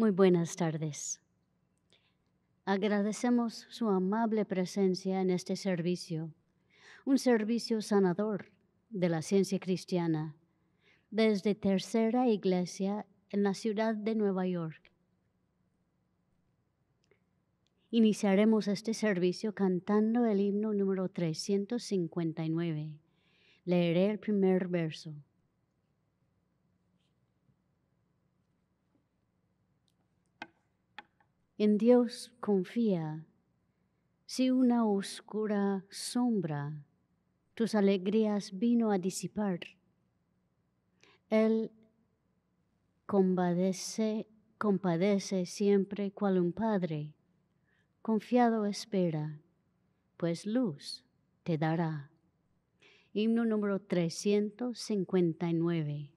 Muy buenas tardes. Agradecemos su amable presencia en este servicio, un servicio sanador de la ciencia cristiana, desde Tercera Iglesia en la ciudad de Nueva York. Iniciaremos este servicio cantando el himno número 359. Leeré el primer verso. En Dios confía. Si una oscura sombra tus alegrías vino a disipar, Él compadece, compadece siempre cual un padre. Confiado espera, pues luz te dará. Himno número 359.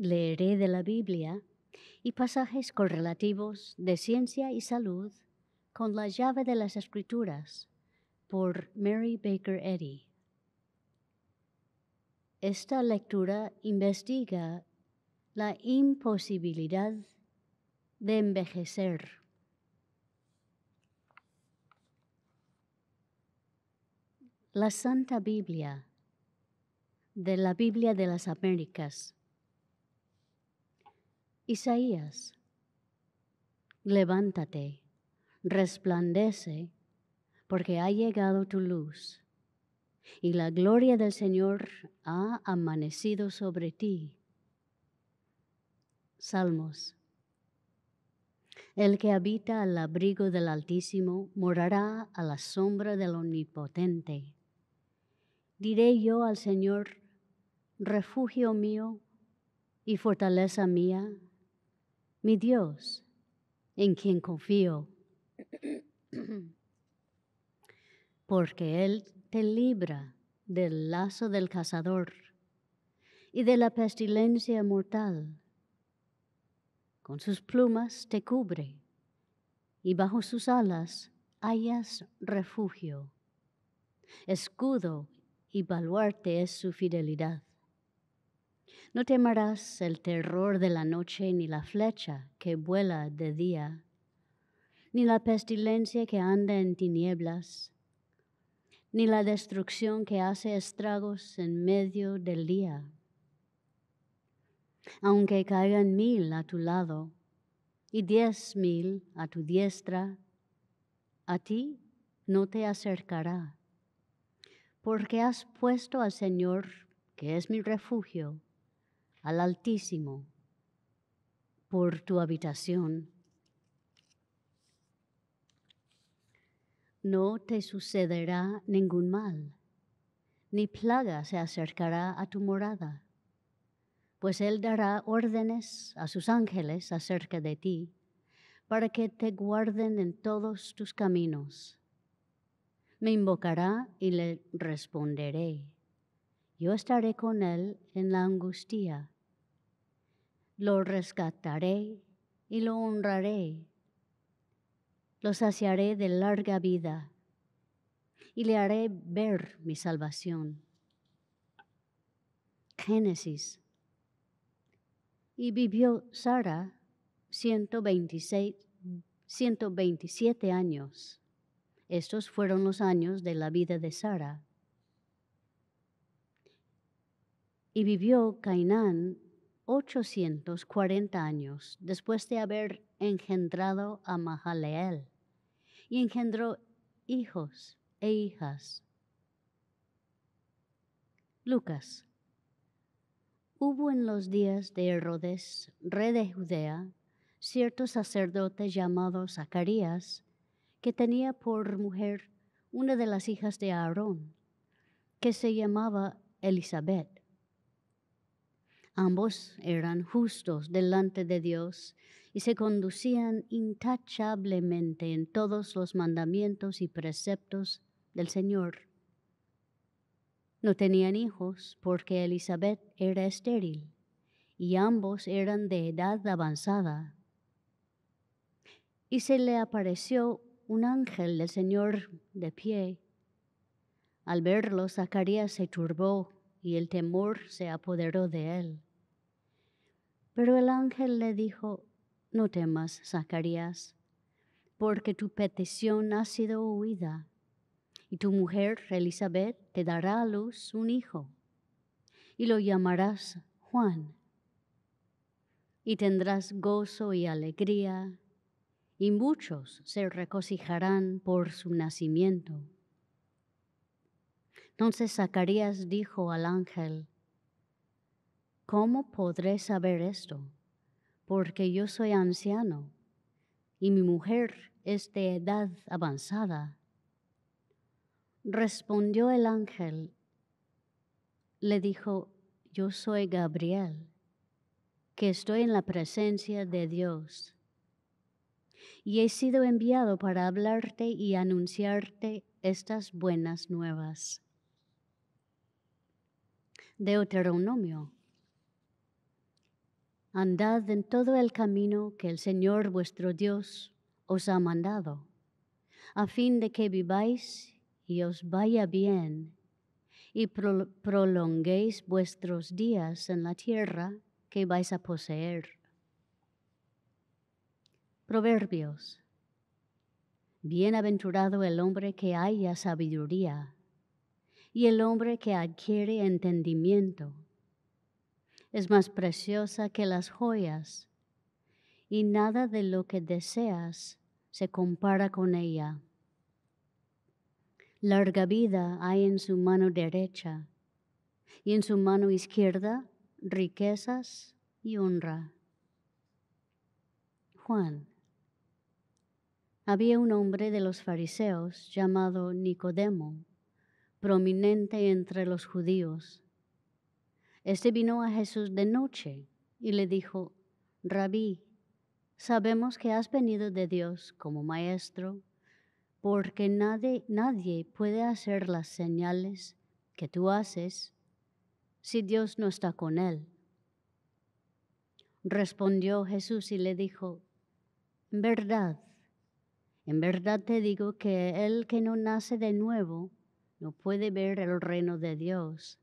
leeré de la Biblia y pasajes correlativos de ciencia y salud con la llave de las escrituras por Mary Baker Eddy. Esta lectura investiga la imposibilidad de envejecer. La Santa Biblia de la Biblia de las Américas Isaías, levántate, resplandece, porque ha llegado tu luz, y la gloria del Señor ha amanecido sobre ti. Salmos. El que habita al abrigo del Altísimo morará a la sombra del Omnipotente. Diré yo al Señor, refugio mío y fortaleza mía, mi Dios, en quien confío, porque Él te libra del lazo del cazador y de la pestilencia mortal. Con sus plumas te cubre y bajo sus alas hallas refugio. Escudo y baluarte es su fidelidad. No temerás el terror de la noche, ni la flecha que vuela de día, ni la pestilencia que anda en tinieblas, ni la destrucción que hace estragos en medio del día. Aunque caigan mil a tu lado y diez mil a tu diestra, a ti no te acercará, porque has puesto al Señor, que es mi refugio, al Altísimo por tu habitación. No te sucederá ningún mal, ni plaga se acercará a tu morada, pues Él dará órdenes a sus ángeles acerca de ti, para que te guarden en todos tus caminos. Me invocará y le responderé yo estaré con él en la angustia. Lo rescataré y lo honraré. Lo saciaré de larga vida y le haré ver mi salvación. Génesis. Y vivió Sara 126, 127 años. Estos fueron los años de la vida de Sara. Y vivió Cainán 840 años después de haber engendrado a Mahaleel, y engendró hijos e hijas. Lucas. Hubo en los días de Herodes, rey de Judea, cierto sacerdote llamado Zacarías, que tenía por mujer una de las hijas de Aarón, que se llamaba Elizabeth Ambos eran justos delante de Dios y se conducían intachablemente en todos los mandamientos y preceptos del Señor. No tenían hijos porque Elizabeth era estéril y ambos eran de edad avanzada. Y se le apareció un ángel del Señor de pie. Al verlo, Zacarías se turbó y el temor se apoderó de él. Pero el ángel le dijo, no temas, Zacarías, porque tu petición ha sido oída, y tu mujer, Elizabeth, te dará a luz un hijo, y lo llamarás Juan, y tendrás gozo y alegría, y muchos se regocijarán por su nacimiento entonces Zacarías dijo al ángel, ¿cómo podré saber esto? Porque yo soy anciano y mi mujer es de edad avanzada. Respondió el ángel, le dijo, yo soy Gabriel, que estoy en la presencia de Dios y he sido enviado para hablarte y anunciarte estas buenas nuevas. Deuteronomio. Andad en todo el camino que el Señor vuestro Dios os ha mandado, a fin de que viváis y os vaya bien, y prolonguéis vuestros días en la tierra que vais a poseer. Proverbios. Bienaventurado el hombre que haya sabiduría y el hombre que adquiere entendimiento. Es más preciosa que las joyas y nada de lo que deseas se compara con ella. Larga vida hay en su mano derecha y en su mano izquierda riquezas y honra. Juan. Había un hombre de los fariseos llamado Nicodemo prominente entre los judíos. Este vino a Jesús de noche y le dijo, Rabí, sabemos que has venido de Dios como maestro, porque nadie, nadie puede hacer las señales que tú haces si Dios no está con él. Respondió Jesús y le dijo, En verdad, en verdad te digo que el que no nace de nuevo no puede ver el reino de Dios.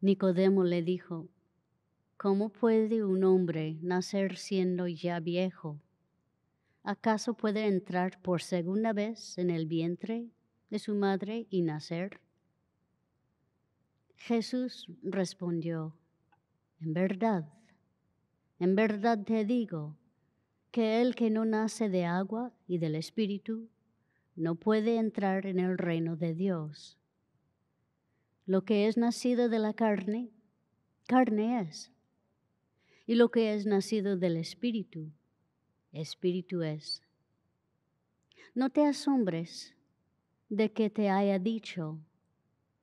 Nicodemo le dijo, ¿cómo puede un hombre nacer siendo ya viejo? ¿Acaso puede entrar por segunda vez en el vientre de su madre y nacer? Jesús respondió, en verdad, en verdad te digo, que el que no nace de agua y del Espíritu no puede entrar en el reino de Dios. Lo que es nacido de la carne, carne es. Y lo que es nacido del Espíritu, Espíritu es. No te asombres de que te haya dicho,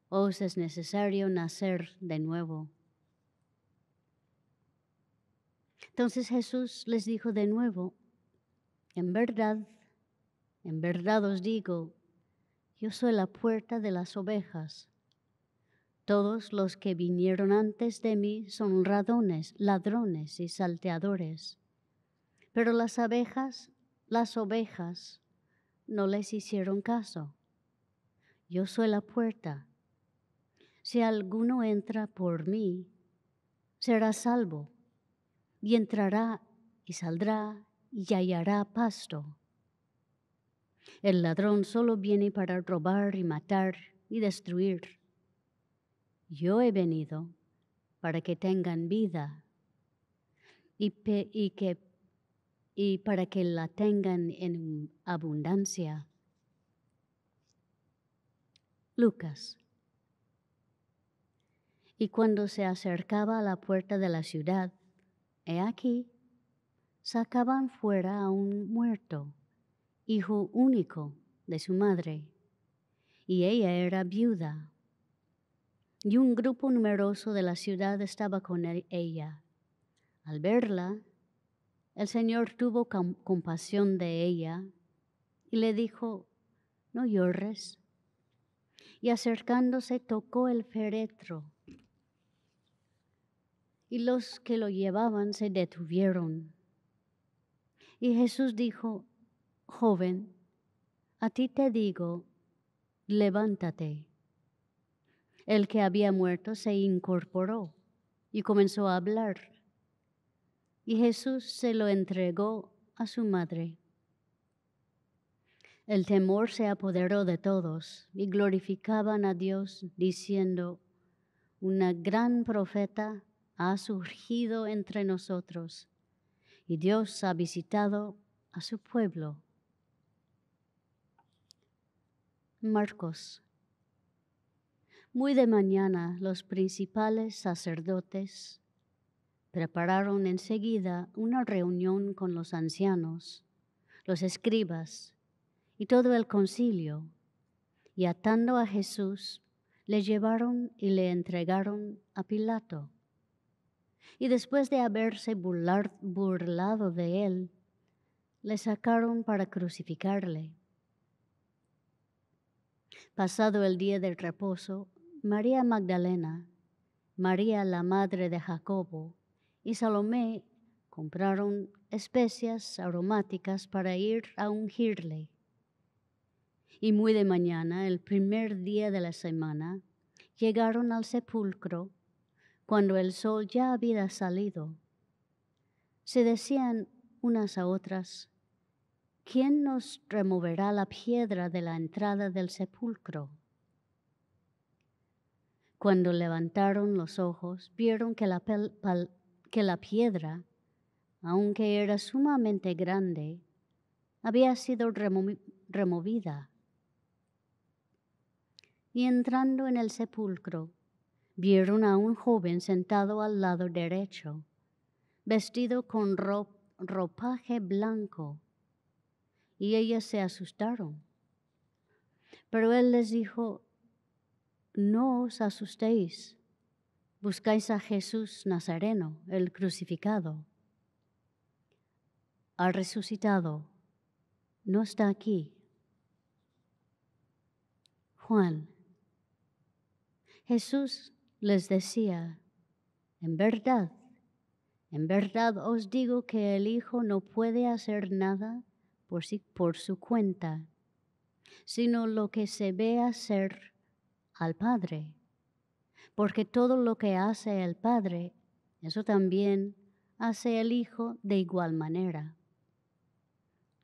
os es necesario nacer de nuevo. Entonces Jesús les dijo de nuevo, en verdad en verdad os digo, yo soy la puerta de las ovejas. Todos los que vinieron antes de mí son radones, ladrones y salteadores. Pero las abejas, las ovejas, no les hicieron caso. Yo soy la puerta. Si alguno entra por mí, será salvo, y entrará y saldrá y hallará pasto. El ladrón solo viene para robar y matar y destruir. Yo he venido para que tengan vida y, para que la tengan en abundancia. Lucas. Y cuando se acercaba a la puerta de la ciudad, he aquí, sacaban fuera a un muerto hijo único de su madre, y ella era viuda. Y un grupo numeroso de la ciudad estaba con e-, ella. Al verla, el Señor tuvo compasión de ella y le dijo, no llores. Y acercándose tocó el féretro. Y los que lo llevaban se detuvieron. Y Jesús dijo, Joven, a ti te digo, levántate. El que había muerto se incorporó y comenzó a hablar. Y Jesús se lo entregó a su madre. El temor se apoderó de todos y glorificaban a Dios diciendo, una gran profeta ha surgido entre nosotros y Dios ha visitado a su pueblo. Marcos. Muy de mañana los principales sacerdotes prepararon enseguida una reunión con los ancianos, los escribas y todo el concilio, y atando a Jesús, le llevaron y le entregaron a Pilato. Y después de haberse burlado de él, le sacaron para crucificarle. Pasado el día del reposo, María Magdalena, María la madre de Jacobo y Salomé compraron especias aromáticas para ir a ungirle. Y muy de mañana, el primer día de la semana, llegaron al sepulcro cuando el sol ya había salido. Se decían unas a otras, ¿quién nos removerá la piedra de la entrada del sepulcro? Cuando levantaron los ojos, vieron que la, piedra, aunque era sumamente grande, había sido removida. Y entrando en el sepulcro, vieron a un joven sentado al lado derecho, vestido con ropaje blanco y ellas se asustaron. Pero él les dijo, no os asustéis, buscáis a Jesús Nazareno, el crucificado. Ha resucitado, no está aquí. Juan, Jesús les decía, en verdad, en verdad os digo que el Hijo no puede hacer nada por, su cuenta, sino lo que se ve hacer al Padre. Porque todo lo que hace el Padre, eso también hace el Hijo de igual manera.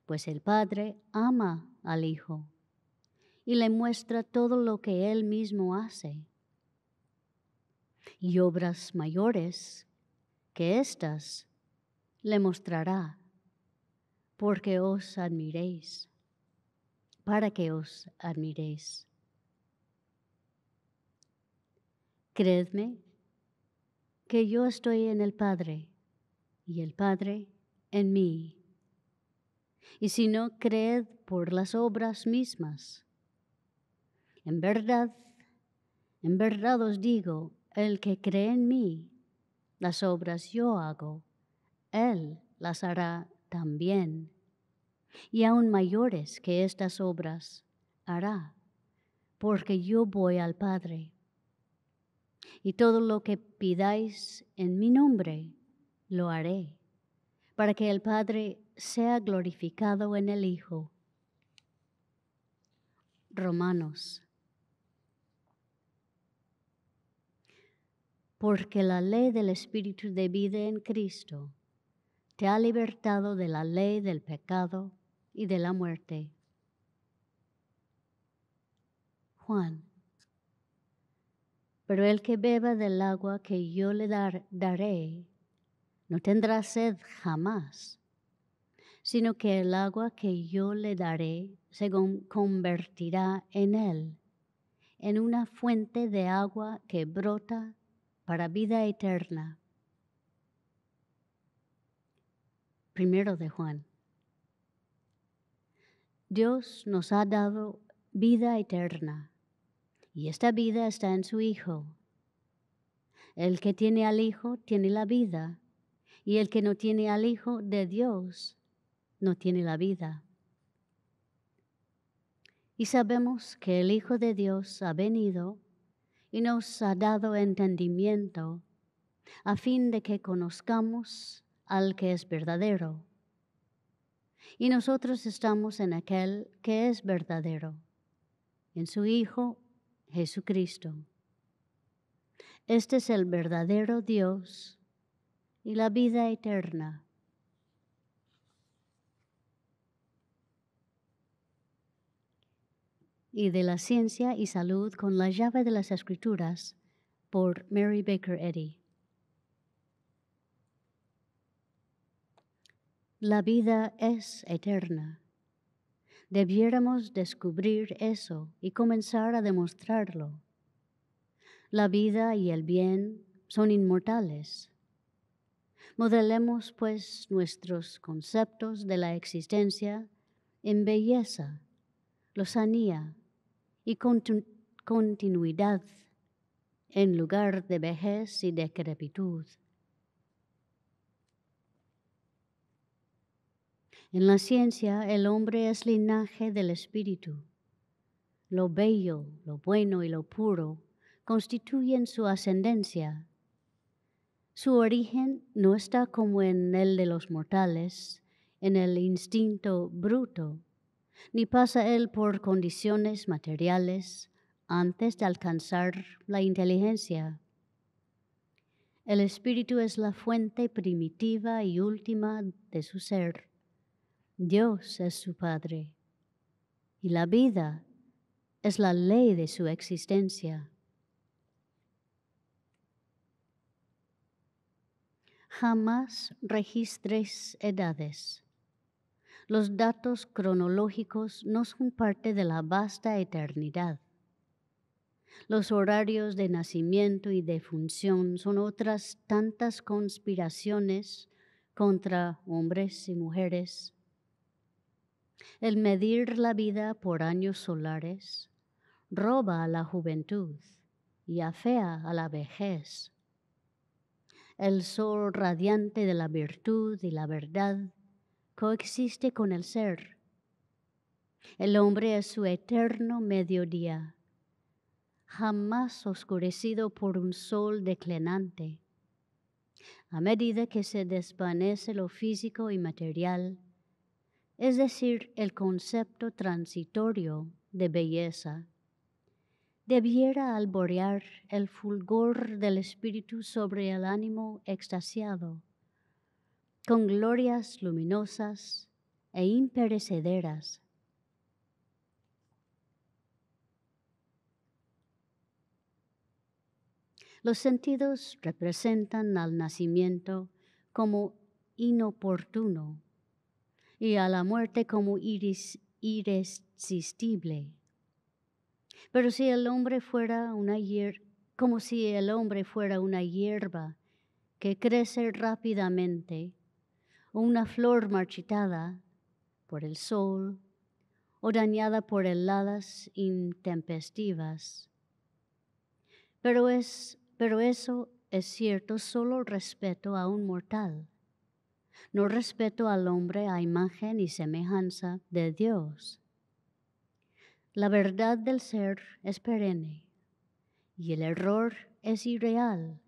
Pues el Padre ama al Hijo y le muestra todo lo que Él mismo hace. Y obras mayores que éstas le mostrará porque os admiréis, para que os admiréis. Creedme que yo estoy en el Padre y el Padre en mí. Y si no, creed por las obras mismas. En verdad, en verdad os digo, el que cree en mí, las obras yo hago, él las hará también, y aún mayores que estas obras hará, porque yo voy al Padre. Y todo lo que pidáis en mi nombre, lo haré, para que el Padre sea glorificado en el Hijo. Romanos. Porque la ley del Espíritu de vida en Cristo te ha libertado de la ley del pecado y de la muerte. Juan, pero el que beba del agua que yo le daré, no tendrá sed jamás, sino que el agua que yo le daré se convertirá en él, en una fuente de agua que brota para vida eterna. primero de Juan. Dios nos ha dado vida eterna y esta vida está en su Hijo. El que tiene al Hijo tiene la vida y el que no tiene al Hijo de Dios no tiene la vida. Y sabemos que el Hijo de Dios ha venido y nos ha dado entendimiento a fin de que conozcamos al que es verdadero. Y nosotros estamos en aquel que es verdadero, en su Hijo Jesucristo. Este es el verdadero Dios y la vida eterna. Y de la ciencia y salud con la llave de las escrituras por Mary Baker Eddy. La vida es eterna. Debiéramos descubrir eso y comenzar a demostrarlo. La vida y el bien son inmortales. Modelemos, pues, nuestros conceptos de la existencia en belleza, lozanía y continuidad, en lugar de vejez y decrepitud. En la ciencia, el hombre es linaje del espíritu. Lo bello, lo bueno y lo puro constituyen su ascendencia. Su origen no está como en el de los mortales, en el instinto bruto, ni pasa él por condiciones materiales antes de alcanzar la inteligencia. El espíritu es la fuente primitiva y última de su ser Dios es su Padre y la vida es la ley de su existencia. Jamás registres edades. Los datos cronológicos no son parte de la vasta eternidad. Los horarios de nacimiento y de función son otras tantas conspiraciones contra hombres y mujeres el medir la vida por años solares roba a la juventud y afea a la vejez. El sol radiante de la virtud y la verdad coexiste con el ser. El hombre es su eterno mediodía, jamás oscurecido por un sol declinante. A medida que se desvanece lo físico y material, es decir, el concepto transitorio de belleza, debiera alborear el fulgor del espíritu sobre el ánimo extasiado, con glorias luminosas e imperecederas. Los sentidos representan al nacimiento como inoportuno y a la muerte como iris, irresistible. Pero si el hombre fuera una como si el hombre fuera una hierba que crece rápidamente, o una flor marchitada por el sol, o dañada por heladas intempestivas. Pero, pero eso es cierto solo respecto a un mortal no respeto al hombre a imagen y semejanza de Dios. La verdad del ser es perenne y el error es irreal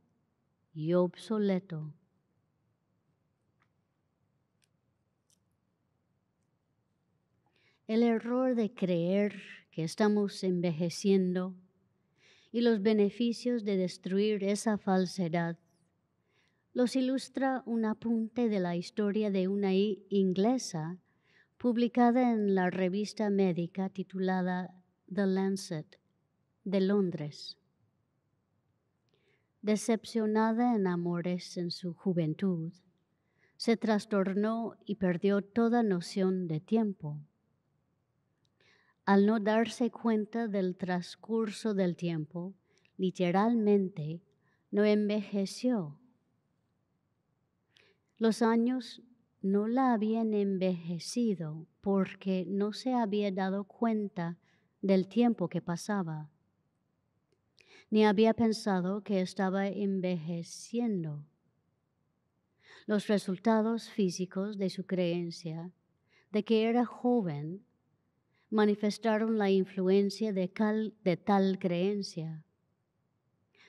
y obsoleto. El error de creer que estamos envejeciendo y los beneficios de destruir esa falsedad los ilustra un apunte de la historia de una inglesa publicada en la revista médica titulada The Lancet de Londres. Decepcionada en amores en su juventud, se trastornó y perdió toda noción de tiempo. Al no darse cuenta del transcurso del tiempo, literalmente, no envejeció los años no la habían envejecido porque no se había dado cuenta del tiempo que pasaba, ni había pensado que estaba envejeciendo. Los resultados físicos de su creencia de que era joven manifestaron la influencia de, tal creencia.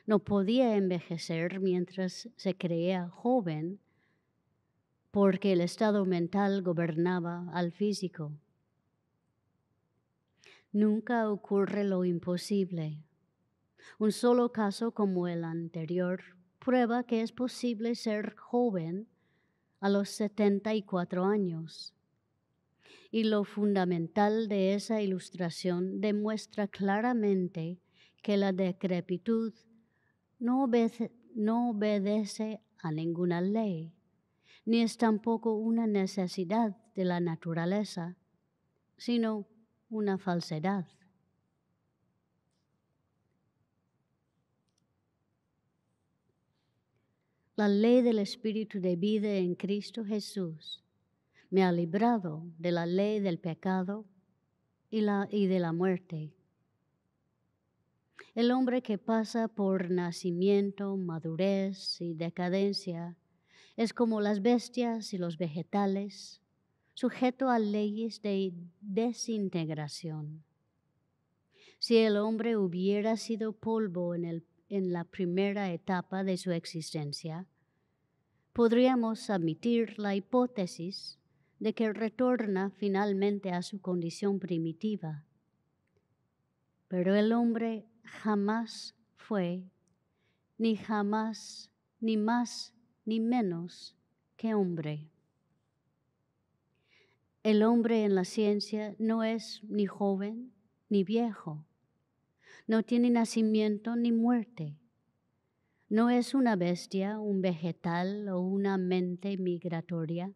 No podía envejecer mientras se creía joven porque el estado mental gobernaba al físico. Nunca ocurre lo imposible. Un solo caso como el anterior prueba que es posible ser joven a los 74 años. Y lo fundamental de esa ilustración demuestra claramente que la decrepitud no obedece, no obedece a ninguna ley ni es tampoco una necesidad de la naturaleza, sino una falsedad. La ley del Espíritu de vida en Cristo Jesús me ha librado de la ley del pecado y, de la muerte. El hombre que pasa por nacimiento, madurez y decadencia es como las bestias y los vegetales, sujeto a leyes de desintegración. Si el hombre hubiera sido polvo en, la primera etapa de su existencia, podríamos admitir la hipótesis de que retorna finalmente a su condición primitiva. Pero el hombre jamás fue, ni jamás, ni más ni menos que hombre. El hombre en la ciencia no es ni joven ni viejo, no tiene nacimiento ni muerte, no es una bestia, un vegetal o una mente migratoria,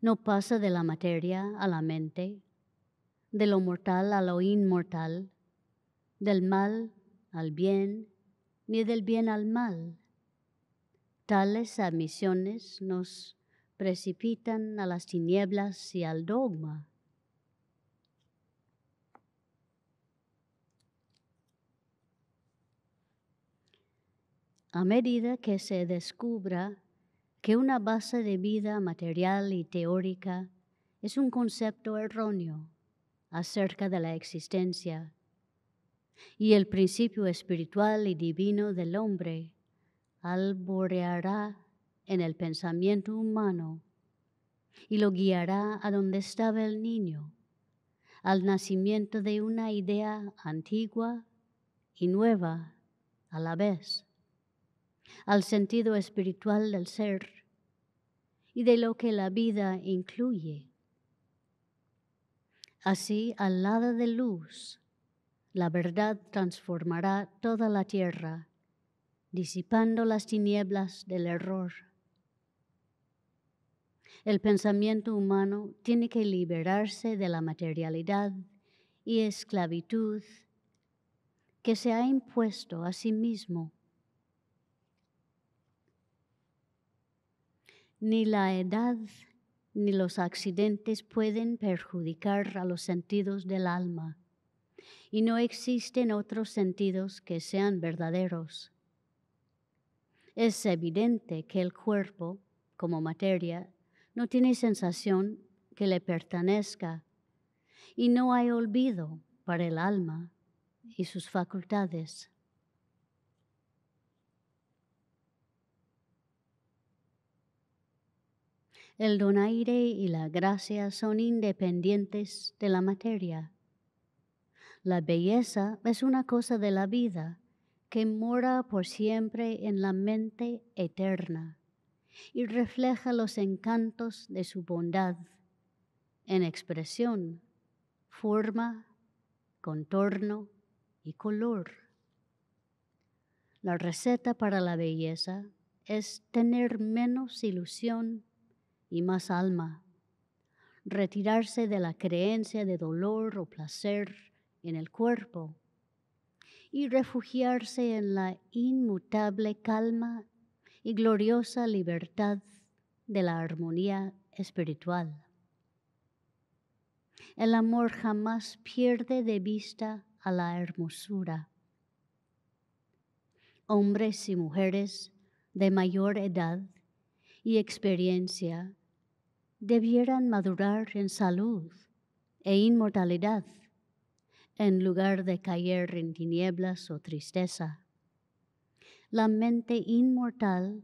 no pasa de la materia a la mente, de lo mortal a lo inmortal, del mal al bien, ni del bien al mal. Tales admisiones nos precipitan a las tinieblas y al dogma. A medida que se descubra que una base de vida material y teórica es un concepto erróneo acerca de la existencia y el principio espiritual y divino del hombre, alboreará en el pensamiento humano y lo guiará a donde estaba el niño, al nacimiento de una idea antigua y nueva a la vez, al sentido espiritual del ser y de lo que la vida incluye. Así, al lado de luz, la verdad transformará toda la tierra disipando las tinieblas del error. El pensamiento humano tiene que liberarse de la materialidad y esclavitud que se ha impuesto a sí mismo. Ni la edad ni los accidentes pueden perjudicar a los sentidos del alma, y no existen otros sentidos que sean verdaderos. Es evidente que el cuerpo, como materia, no tiene sensación que le pertenezca y no hay olvido para el alma y sus facultades. El donaire y la gracia son independientes de la materia. La belleza es una cosa de la vida que mora por siempre en la mente eterna y refleja los encantos de su bondad en expresión, forma, contorno y color. La receta para la belleza es tener menos ilusión y más alma, retirarse de la creencia de dolor o placer en el cuerpo y refugiarse en la inmutable calma y gloriosa libertad de la armonía espiritual. El amor jamás pierde de vista a la hermosura. Hombres y mujeres de mayor edad y experiencia debieran madurar en salud e inmortalidad en lugar de caer en tinieblas o tristeza. La mente inmortal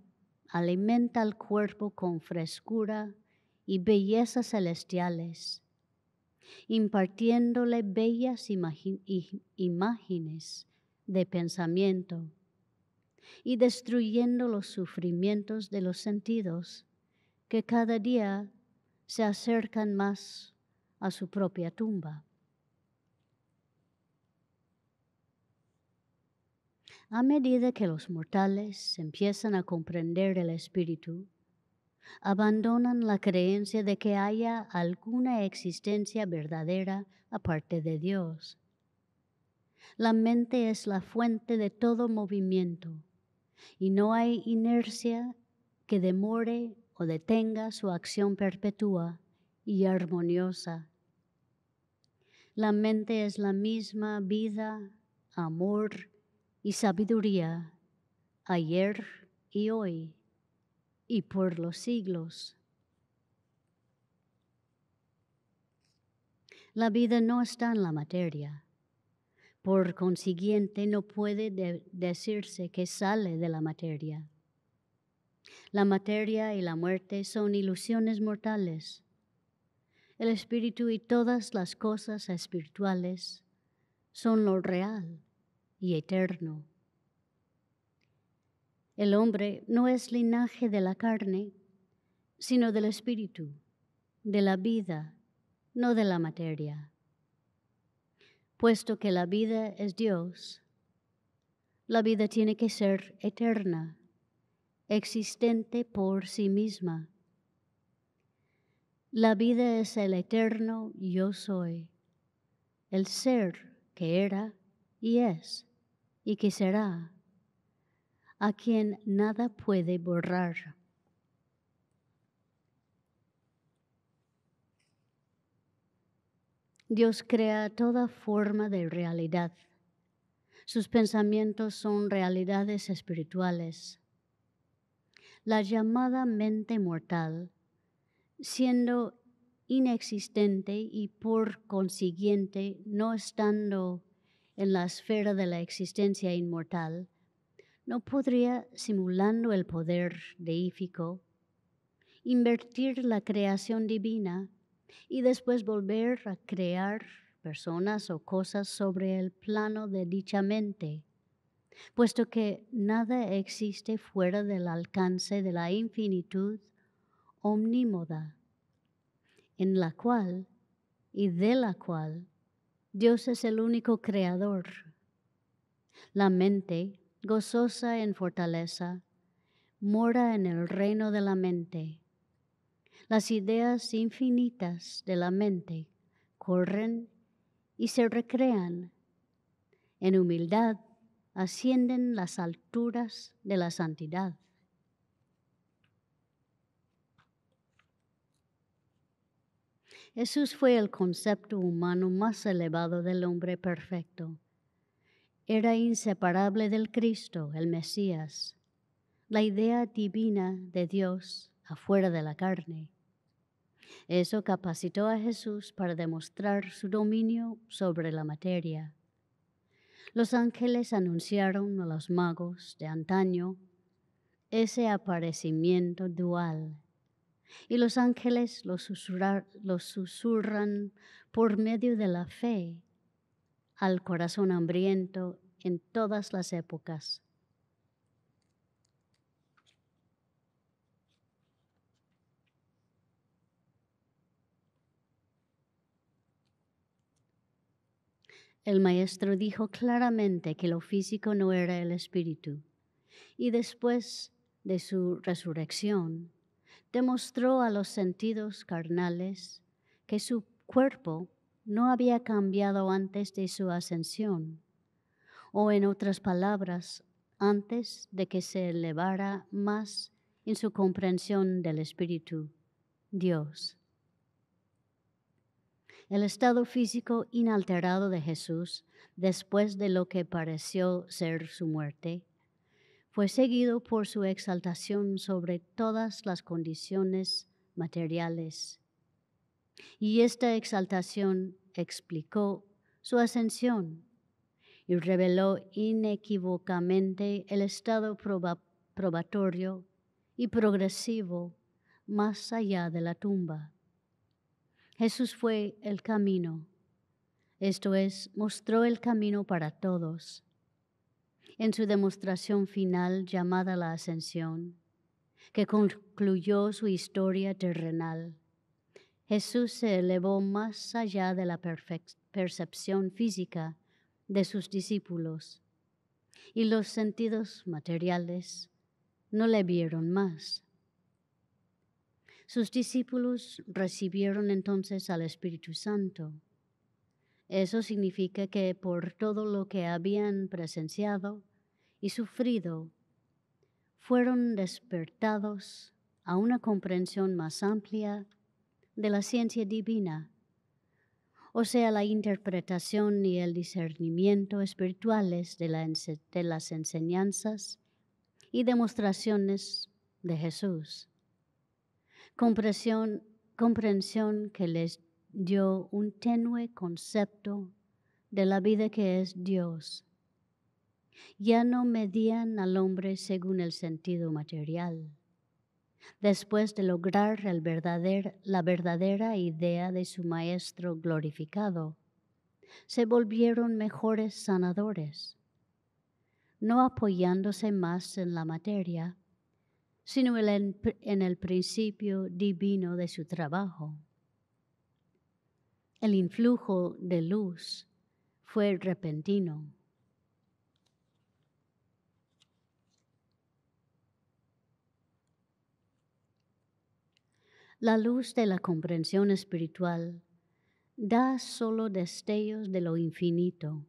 alimenta al cuerpo con frescura y bellezas celestiales, impartiéndole bellas imágenes de pensamiento y destruyendo los sufrimientos de los sentidos que cada día se acercan más a su propia tumba. A medida que los mortales empiezan a comprender el espíritu, abandonan la creencia de que haya alguna existencia verdadera aparte de Dios. La mente es la fuente de todo movimiento y no hay inercia que demore o detenga su acción perpetua y armoniosa. La mente es la misma vida, amor y sabiduría, ayer y hoy, y por los siglos. La vida no está en la materia. Por consiguiente, no puede decirse que sale de la materia. La materia y la muerte son ilusiones mortales. El espíritu y todas las cosas espirituales son lo real y eterno. El hombre no es linaje de la carne, sino del espíritu, de la vida, no de la materia. Puesto que la vida es Dios, la vida tiene que ser eterna, existente por sí misma. La vida es el eterno yo soy, el ser que era y es y que será, a quien nada puede borrar. Dios crea toda forma de realidad. Sus pensamientos son realidades espirituales. La llamada mente mortal, siendo inexistente y por consiguiente no estando en la esfera de la existencia inmortal, no podría, simulando el poder deífico, invertir la creación divina y después volver a crear personas o cosas sobre el plano de dicha mente, puesto que nada existe fuera del alcance de la infinitud omnímoda, en la cual y de la cual Dios es el único creador. La mente, gozosa en fortaleza, mora en el reino de la mente. Las ideas infinitas de la mente corren y se recrean. En humildad ascienden las alturas de la santidad. Jesús fue el concepto humano más elevado del hombre perfecto. Era inseparable del Cristo, el Mesías, la idea divina de Dios afuera de la carne. Eso capacitó a Jesús para demostrar su dominio sobre la materia. Los ángeles anunciaron a los magos de antaño ese aparecimiento dual y los ángeles los susurran por medio de la fe al corazón hambriento en todas las épocas. El maestro dijo claramente que lo físico no era el espíritu. Y después de su resurrección, demostró a los sentidos carnales que su cuerpo no había cambiado antes de su ascensión, o en otras palabras, antes de que se elevara más en su comprensión del Espíritu, Dios. El estado físico inalterado de Jesús, después de lo que pareció ser su muerte, fue seguido por su exaltación sobre todas las condiciones materiales. Y esta exaltación explicó su ascensión y reveló inequívocamente el estado probatorio y progresivo más allá de la tumba. Jesús fue el camino, esto es, mostró el camino para todos en su demostración final llamada la ascensión, que concluyó su historia terrenal. Jesús se elevó más allá de la percepción física de sus discípulos y los sentidos materiales no le vieron más. Sus discípulos recibieron entonces al Espíritu Santo eso significa que por todo lo que habían presenciado y sufrido, fueron despertados a una comprensión más amplia de la ciencia divina, o sea, la interpretación y el discernimiento espirituales de, las enseñanzas y demostraciones de Jesús. Comprensión, comprensión que les dio un tenue concepto de la vida que es Dios. Ya no medían al hombre según el sentido material. Después de lograr la verdadera idea de su Maestro glorificado, se volvieron mejores sanadores, no apoyándose más en la materia, sino en el principio divino de su trabajo el influjo de luz fue repentino. La luz de la comprensión espiritual da solo destellos de lo infinito,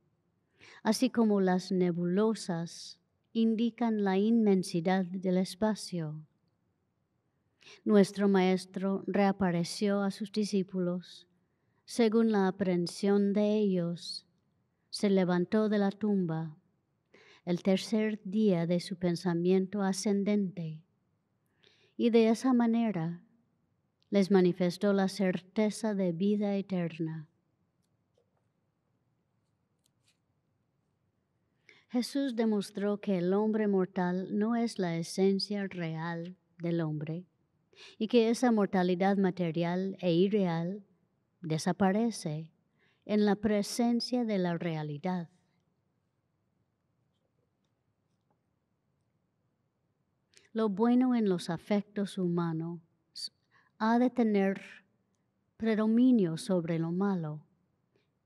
así como las nebulosas indican la inmensidad del espacio. Nuestro Maestro reapareció a sus discípulos según la aprehensión de ellos, se levantó de la tumba el tercer día de su pensamiento ascendente, y de esa manera les manifestó la certeza de vida eterna. Jesús demostró que el hombre mortal no es la esencia real del hombre y que esa mortalidad material e irreal desaparece en la presencia de la realidad. Lo bueno en los afectos humanos ha de tener predominio sobre lo malo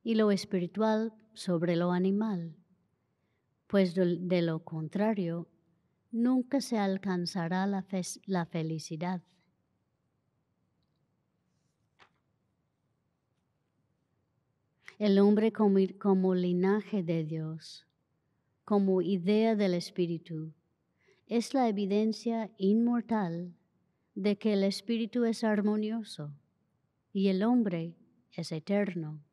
y lo espiritual sobre lo animal, pues de, lo contrario nunca se alcanzará la, felicidad. el hombre como, linaje de Dios, como idea del Espíritu, es la evidencia inmortal de que el Espíritu es armonioso y el hombre es eterno.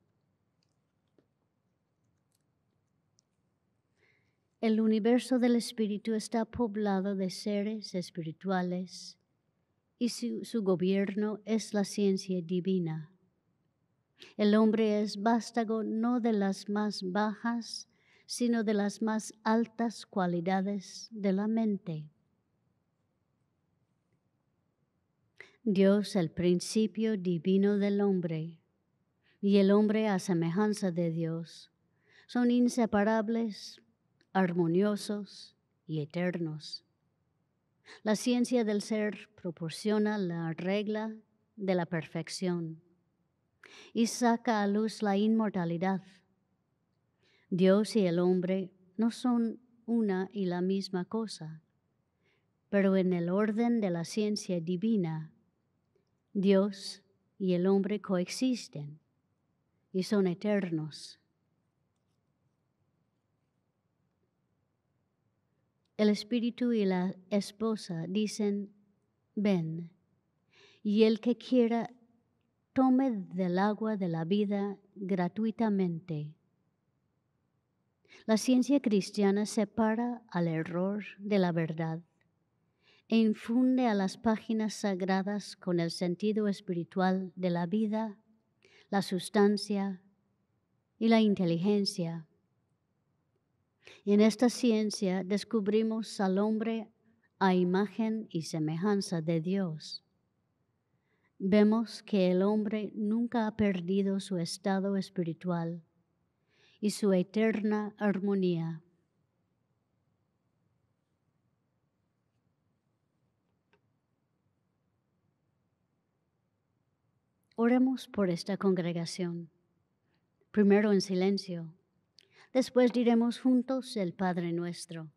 El universo del Espíritu está poblado de seres espirituales y su gobierno es la ciencia divina el hombre es vástago no de las más bajas, sino de las más altas cualidades de la mente. Dios el principio divino del hombre y el hombre a semejanza de Dios son inseparables, armoniosos y eternos. La ciencia del ser proporciona la regla de la perfección y saca a luz la inmortalidad. Dios y el hombre no son una y la misma cosa, pero en el orden de la ciencia divina, Dios y el hombre coexisten y son eternos. El espíritu y la esposa dicen, ven, y el que quiera tome del agua de la vida gratuitamente. La ciencia cristiana separa al error de la verdad e infunde a las páginas sagradas con el sentido espiritual de la vida, la sustancia y la inteligencia. en esta ciencia descubrimos al hombre a imagen y semejanza de Dios vemos que el hombre nunca ha perdido su estado espiritual y su eterna armonía. Oremos por esta congregación, primero en silencio, después diremos juntos el Padre nuestro.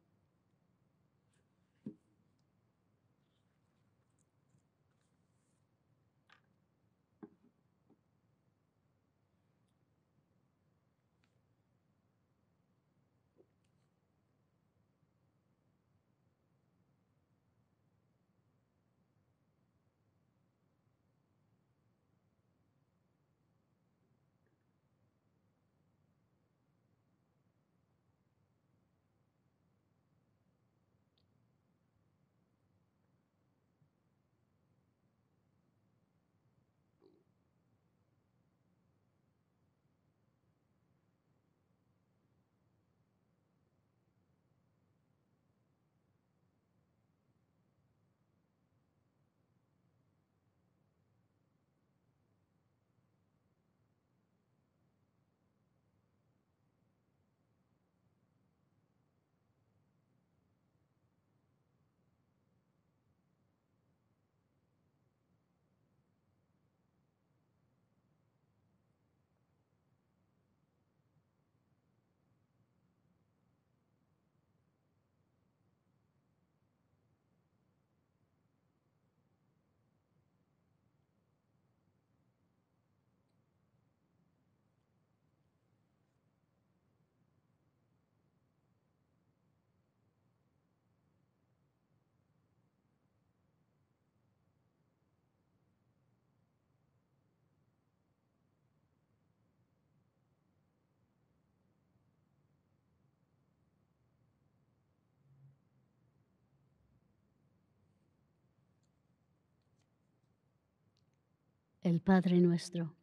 el Padre nuestro.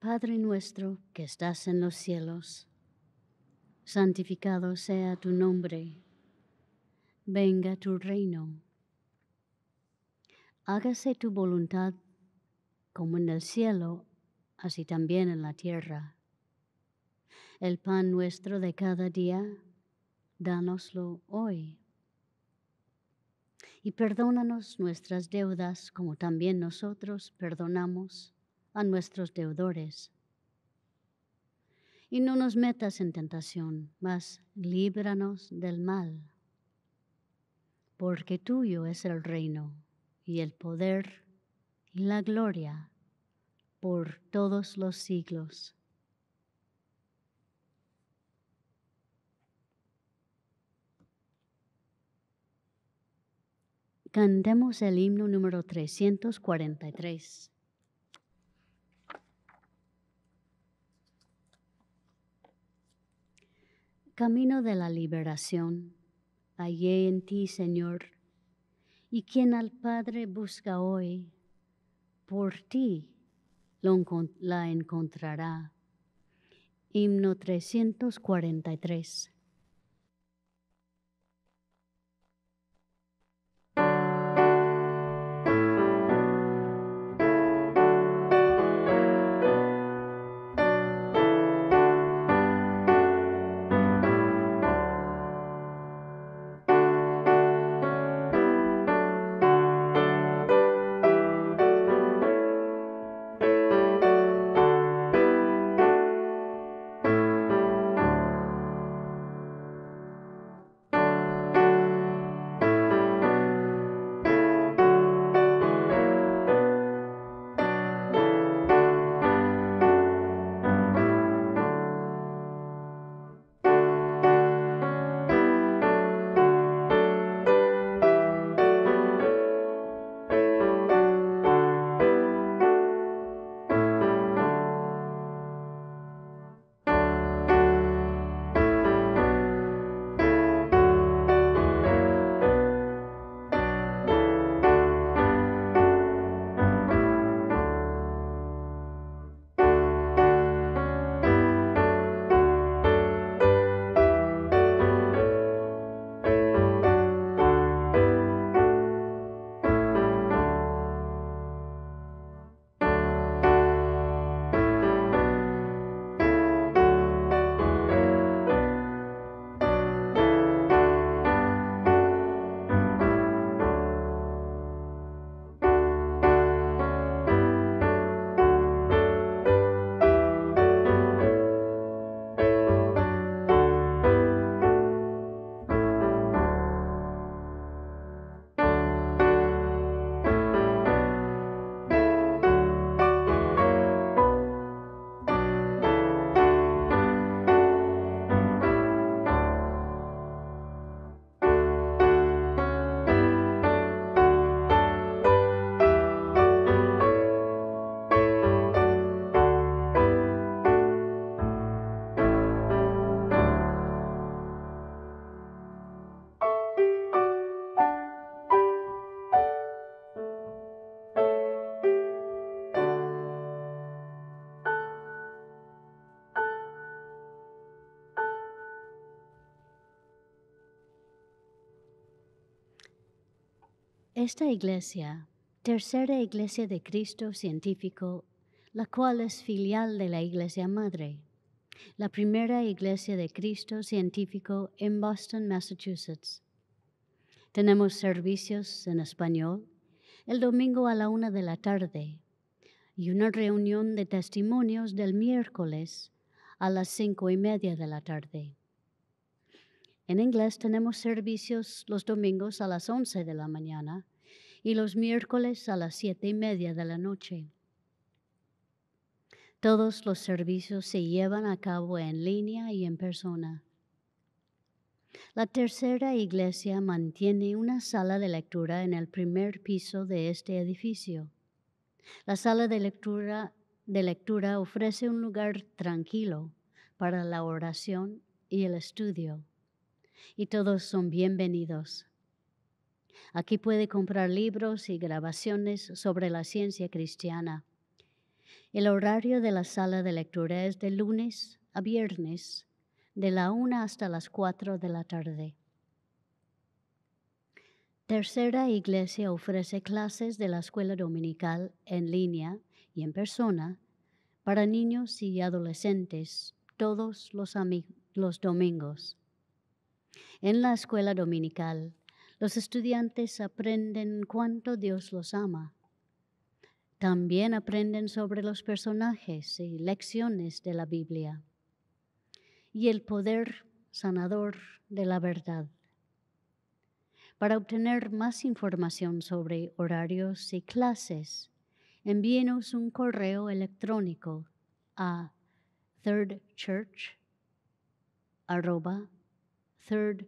Padre nuestro que estás en los cielos, santificado sea tu nombre, venga tu reino, hágase tu voluntad como en el cielo, así también en la tierra. El pan nuestro de cada día, danoslo hoy y perdónanos nuestras deudas como también nosotros perdonamos a nuestros deudores. Y no nos metas en tentación, mas líbranos del mal, porque tuyo es el reino y el poder y la gloria por todos los siglos. Cantemos el himno número 343. Camino de la liberación, hallé en ti, Señor, y quien al Padre busca hoy, por ti la encontrará. Himno 343. Esta iglesia, tercera iglesia de Cristo científico, la cual es filial de la iglesia madre, la primera iglesia de Cristo científico en Boston, Massachusetts. Tenemos servicios en español el domingo a la una de la tarde y una reunión de testimonios del miércoles a las cinco y media de la tarde. En inglés tenemos servicios los domingos a las 11 de la mañana y los miércoles a las 7 y media de la noche. Todos los servicios se llevan a cabo en línea y en persona. La tercera iglesia mantiene una sala de lectura en el primer piso de este edificio. La sala de lectura, de lectura ofrece un lugar tranquilo para la oración y el estudio y todos son bienvenidos. Aquí puede comprar libros y grabaciones sobre la ciencia cristiana. El horario de la sala de lectura es de lunes a viernes, de la una hasta las cuatro de la tarde. Tercera Iglesia ofrece clases de la escuela dominical en línea y en persona para niños y adolescentes todos los, los domingos. En la escuela dominical, los estudiantes aprenden cuánto Dios los ama. También aprenden sobre los personajes y lecciones de la Biblia y el poder sanador de la verdad. Para obtener más información sobre horarios y clases, envíenos un correo electrónico a ThirdChurch.com. Third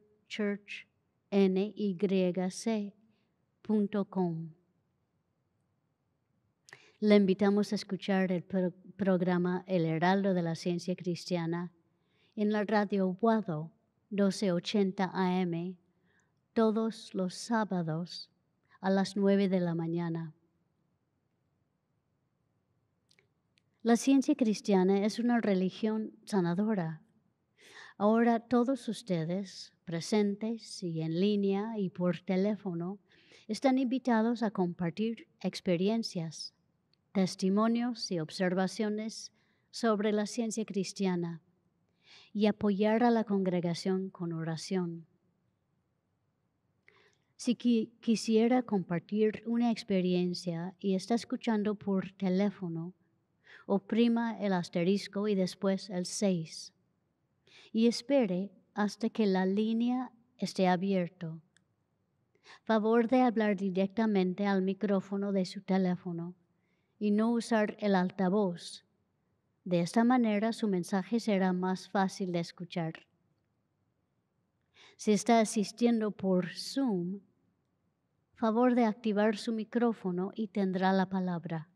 Le invitamos a escuchar el programa El Heraldo de la Ciencia Cristiana en la radio WADO 1280 AM todos los sábados a las 9 de la mañana. La ciencia cristiana es una religión sanadora Ahora todos ustedes, presentes y en línea y por teléfono, están invitados a compartir experiencias, testimonios y observaciones sobre la ciencia cristiana y apoyar a la congregación con oración. Si quisiera compartir una experiencia y está escuchando por teléfono, oprima el asterisco y después el 6 y espere hasta que la línea esté abierta. Favor de hablar directamente al micrófono de su teléfono y no usar el altavoz. De esta manera su mensaje será más fácil de escuchar. Si está asistiendo por Zoom, favor de activar su micrófono y tendrá la palabra.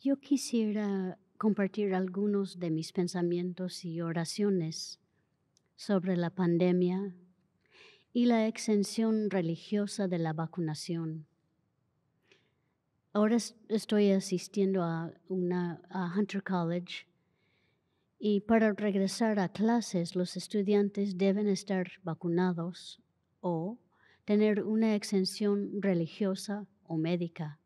Yo quisiera compartir algunos de mis pensamientos y oraciones sobre la pandemia y la exención religiosa de la vacunación. Ahora estoy asistiendo a, una, Hunter College y para regresar a clases los estudiantes deben estar vacunados o tener una exención religiosa o médica.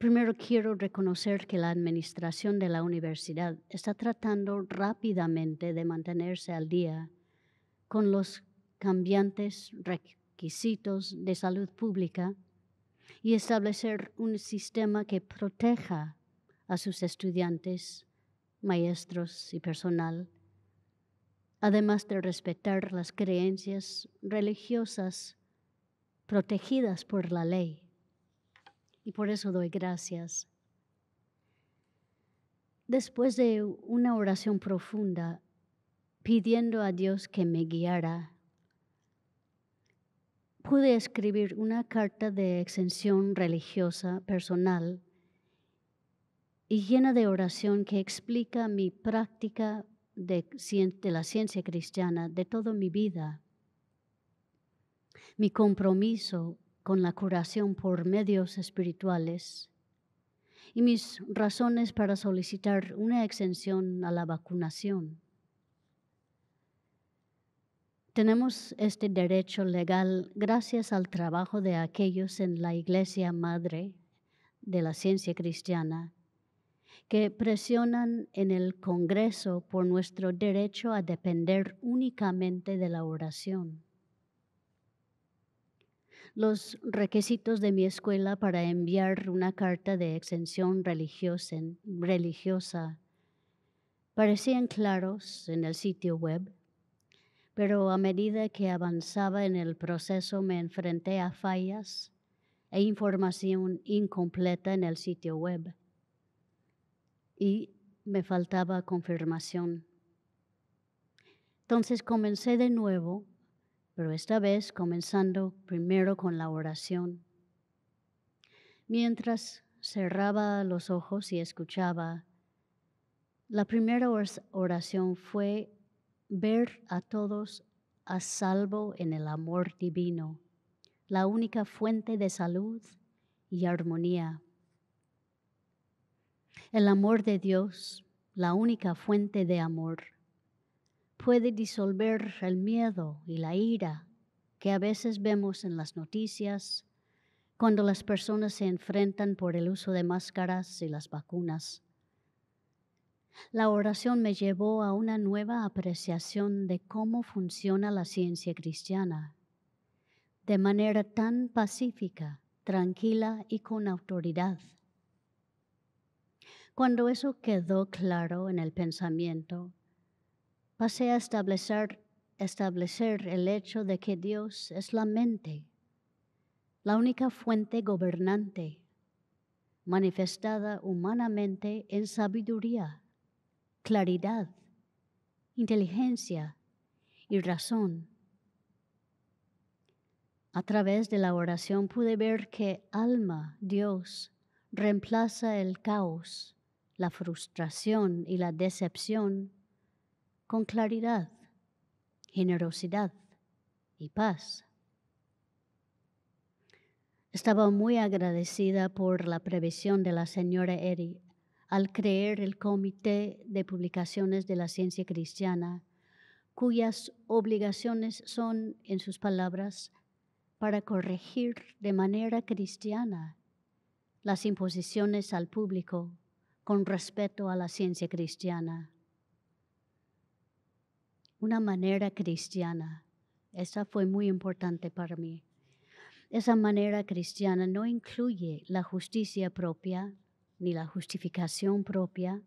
Primero quiero reconocer que la administración de la universidad está tratando rápidamente de mantenerse al día con los cambiantes requisitos de salud pública y establecer un sistema que proteja a sus estudiantes, maestros y personal, además de respetar las creencias religiosas protegidas por la ley y por eso doy gracias. Después de una oración profunda, pidiendo a Dios que me guiara, pude escribir una carta de exención religiosa personal y llena de oración que explica mi práctica de, la ciencia cristiana de toda mi vida, mi compromiso con la curación por medios espirituales y mis razones para solicitar una exención a la vacunación. Tenemos este derecho legal gracias al trabajo de aquellos en la Iglesia Madre de la Ciencia Cristiana que presionan en el Congreso por nuestro derecho a depender únicamente de la oración los requisitos de mi escuela para enviar una carta de exención religiosa, parecían claros en el sitio web, pero a medida que avanzaba en el proceso me enfrenté a fallas e información incompleta en el sitio web y me faltaba confirmación. Entonces comencé de nuevo pero esta vez comenzando primero con la oración. Mientras cerraba los ojos y escuchaba, la primera oración fue ver a todos a salvo en el amor divino, la única fuente de salud y armonía. El amor de Dios, la única fuente de amor puede disolver el miedo y la ira que a veces vemos en las noticias cuando las personas se enfrentan por el uso de máscaras y las vacunas. La oración me llevó a una nueva apreciación de cómo funciona la ciencia cristiana, de manera tan pacífica, tranquila y con autoridad. Cuando eso quedó claro en el pensamiento, pasé a establecer, establecer el hecho de que Dios es la mente, la única fuente gobernante, manifestada humanamente en sabiduría, claridad, inteligencia y razón. A través de la oración pude ver que alma, Dios, reemplaza el caos, la frustración y la decepción con claridad, generosidad y paz. Estaba muy agradecida por la previsión de la señora Eri al creer el Comité de Publicaciones de la Ciencia Cristiana, cuyas obligaciones son, en sus palabras, para corregir de manera cristiana las imposiciones al público con respeto a la ciencia cristiana una manera cristiana. Esa fue muy importante para mí. Esa manera cristiana no incluye la justicia propia, ni la justificación propia,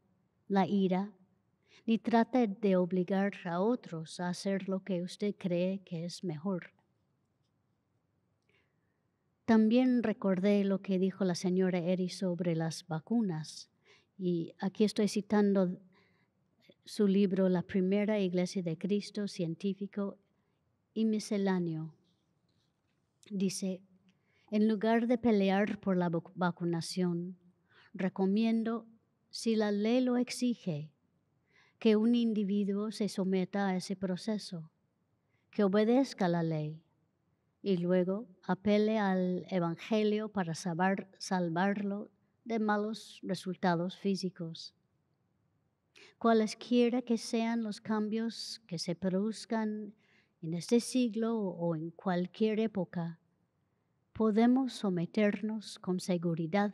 la ira, ni trata de obligar a otros a hacer lo que usted cree que es mejor. También recordé lo que dijo la señora Eri sobre las vacunas. Y aquí estoy citando su libro La Primera Iglesia de Cristo, científico y misceláneo. Dice, en lugar de pelear por la vacunación, recomiendo, si la ley lo exige, que un individuo se someta a ese proceso, que obedezca la ley y luego apele al Evangelio para salvarlo de malos resultados físicos. Cualesquiera que sean los cambios que se produzcan en este siglo o en cualquier época, podemos someternos con seguridad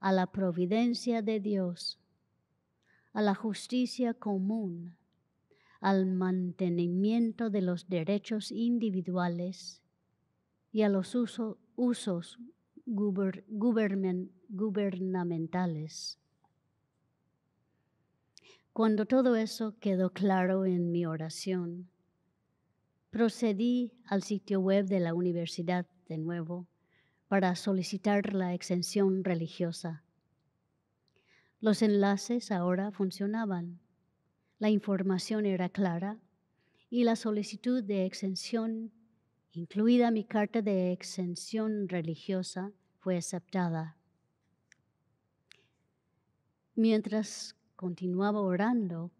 a la providencia de Dios, a la justicia común, al mantenimiento de los derechos individuales y a los usos gubernamentales. Cuando todo eso quedó claro en mi oración, procedí al sitio web de la universidad de nuevo para solicitar la exención religiosa. Los enlaces ahora funcionaban, la información era clara y la solicitud de exención, incluida mi carta de exención religiosa, fue aceptada. Mientras continuaba orando,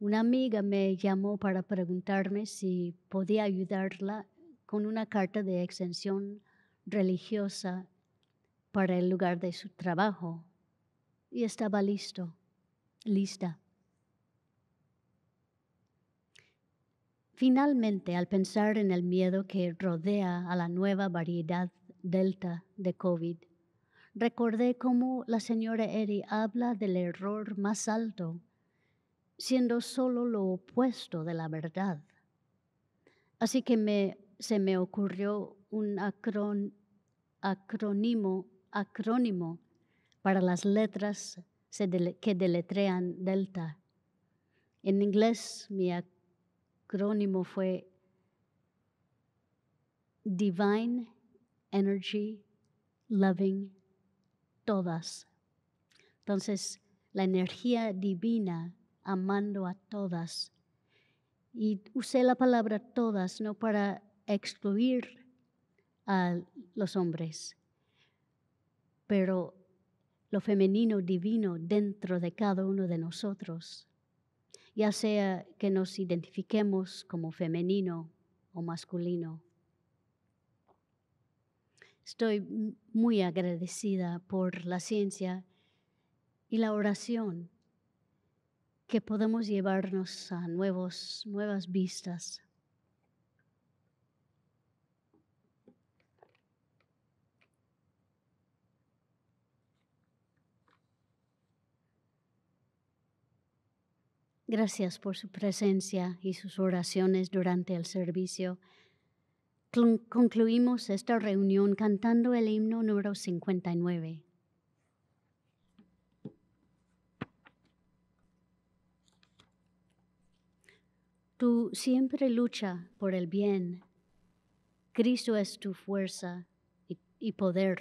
una amiga me llamó para preguntarme si podía ayudarla con una carta de exención religiosa para el lugar de su trabajo. Y estaba listo, lista. Finalmente, al pensar en el miedo que rodea a la nueva variedad delta de COVID, recordé cómo la señora Eri habla del error más alto, siendo solo lo opuesto de la verdad. Así que se me ocurrió un acrónimo, acrónimo para las letras que deletrean delta. En inglés mi acrónimo fue Divine Energy Loving todas. Entonces, la energía divina amando a todas. Y usé la palabra todas no para excluir a los hombres, pero lo femenino divino dentro de cada uno de nosotros, ya sea que nos identifiquemos como femenino o masculino. Estoy muy agradecida por la ciencia y la oración que podemos llevarnos a nuevos, nuevas vistas. Gracias por su presencia y sus oraciones durante el servicio concluimos esta reunión cantando el himno número 59. Tú siempre lucha por el bien. Cristo es tu fuerza y, poder.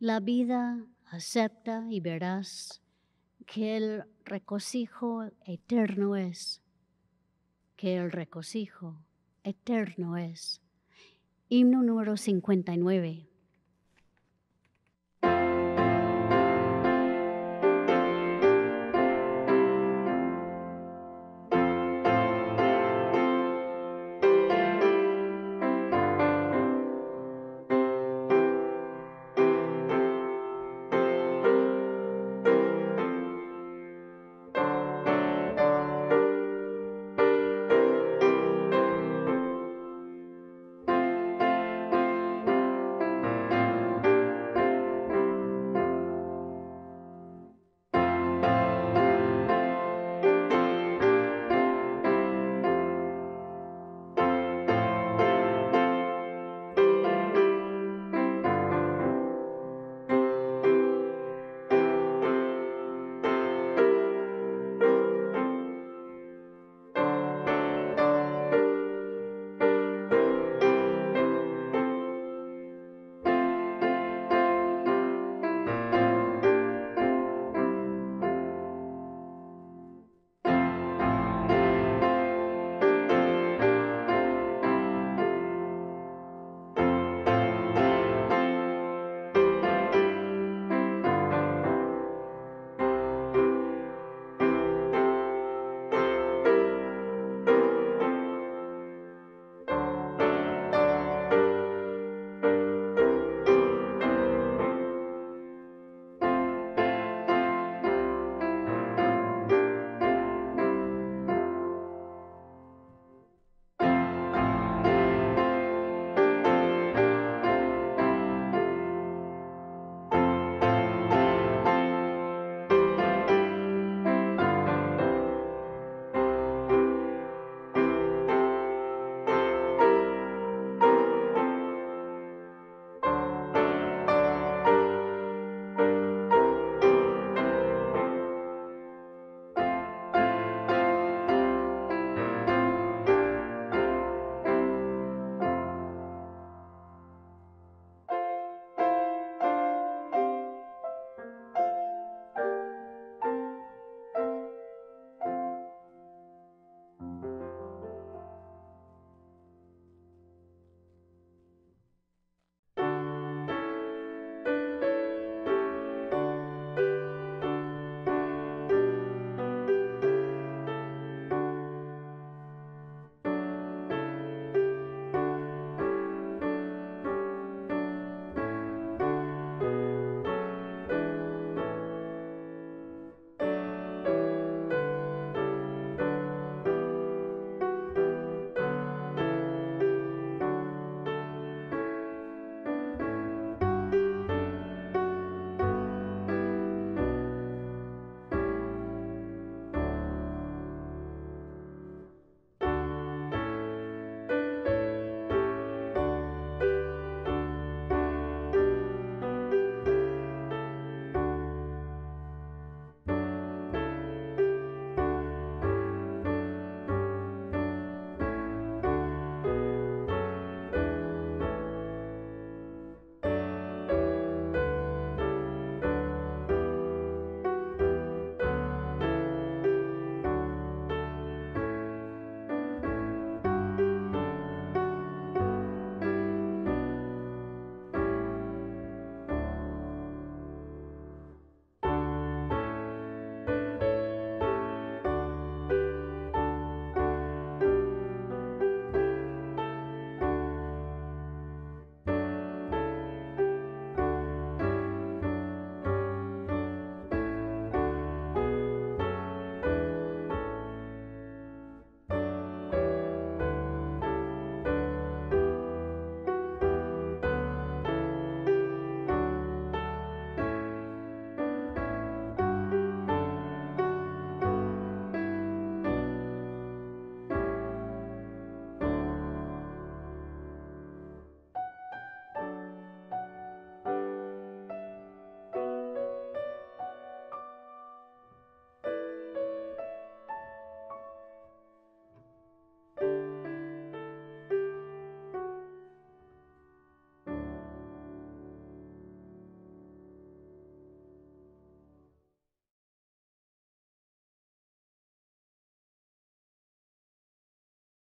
La vida acepta y verás que el regocijo eterno es, que el recosijo eterno es. Himno número 59.